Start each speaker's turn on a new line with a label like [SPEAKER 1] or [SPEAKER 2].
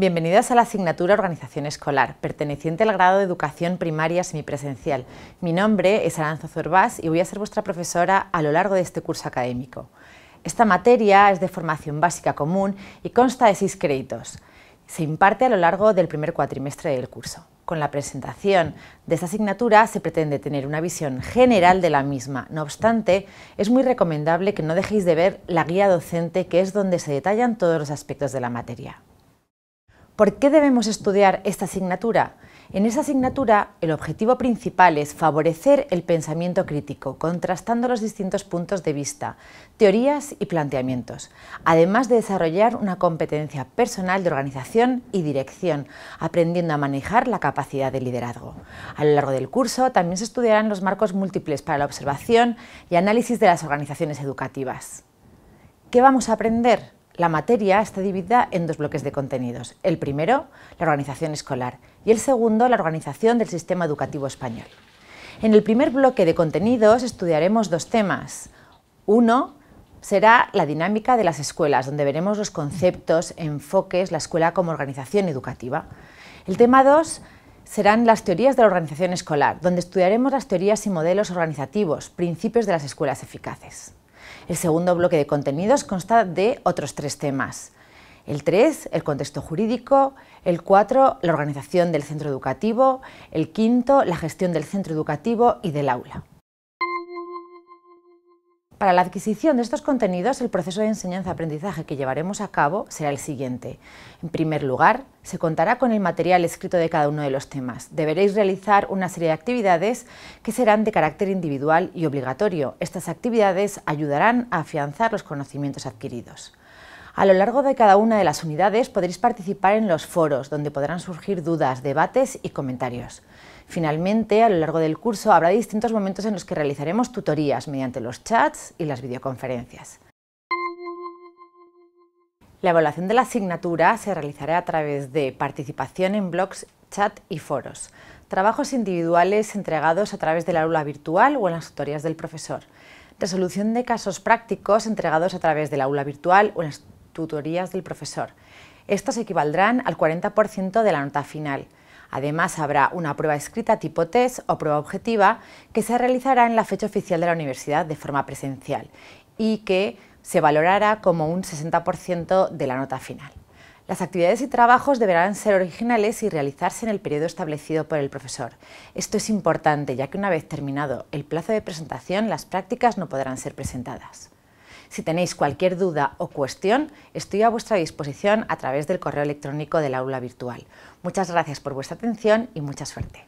[SPEAKER 1] Bienvenidas a la asignatura Organización Escolar, perteneciente al grado de Educación Primaria Semipresencial. Mi nombre es Aranzo Zorbás y voy a ser vuestra profesora a lo largo de este curso académico. Esta materia es de formación básica común y consta de seis créditos. Se imparte a lo largo del primer cuatrimestre del curso. Con la presentación de esta asignatura se pretende tener una visión general de la misma. No obstante, es muy recomendable que no dejéis de ver la guía docente que es donde se detallan todos los aspectos de la materia. ¿Por qué debemos estudiar esta asignatura? En esa asignatura, el objetivo principal es favorecer el pensamiento crítico, contrastando los distintos puntos de vista, teorías y planteamientos, además de desarrollar una competencia personal de organización y dirección, aprendiendo a manejar la capacidad de liderazgo. A lo largo del curso también se estudiarán los marcos múltiples para la observación y análisis de las organizaciones educativas. ¿Qué vamos a aprender? La materia está dividida en dos bloques de contenidos. El primero, la organización escolar, y el segundo, la organización del sistema educativo español. En el primer bloque de contenidos estudiaremos dos temas. Uno será la dinámica de las escuelas, donde veremos los conceptos, enfoques, la escuela como organización educativa. El tema dos serán las teorías de la organización escolar, donde estudiaremos las teorías y modelos organizativos, principios de las escuelas eficaces. El segundo bloque de contenidos consta de otros tres temas. El 3, el contexto jurídico. El 4, la organización del centro educativo. El 5, la gestión del centro educativo y del aula. Para la adquisición de estos contenidos, el proceso de enseñanza-aprendizaje que llevaremos a cabo será el siguiente. En primer lugar, se contará con el material escrito de cada uno de los temas. Deberéis realizar una serie de actividades que serán de carácter individual y obligatorio. Estas actividades ayudarán a afianzar los conocimientos adquiridos. A lo largo de cada una de las unidades podréis participar en los foros, donde podrán surgir dudas, debates y comentarios. Finalmente, a lo largo del curso habrá distintos momentos en los que realizaremos tutorías mediante los chats y las videoconferencias. La evaluación de la asignatura se realizará a través de participación en blogs, chat y foros, trabajos individuales entregados a través del aula virtual o en las tutorías del profesor, resolución de casos prácticos entregados a través del aula virtual o en las tutorías del profesor. Estas equivaldrán al 40% de la nota final. Además, habrá una prueba escrita tipo test o prueba objetiva que se realizará en la fecha oficial de la universidad de forma presencial y que se valorará como un 60% de la nota final. Las actividades y trabajos deberán ser originales y realizarse en el periodo establecido por el profesor. Esto es importante, ya que una vez terminado el plazo de presentación, las prácticas no podrán ser presentadas. Si tenéis cualquier duda o cuestión, estoy a vuestra disposición a través del correo electrónico del aula virtual. Muchas gracias por vuestra atención y mucha suerte.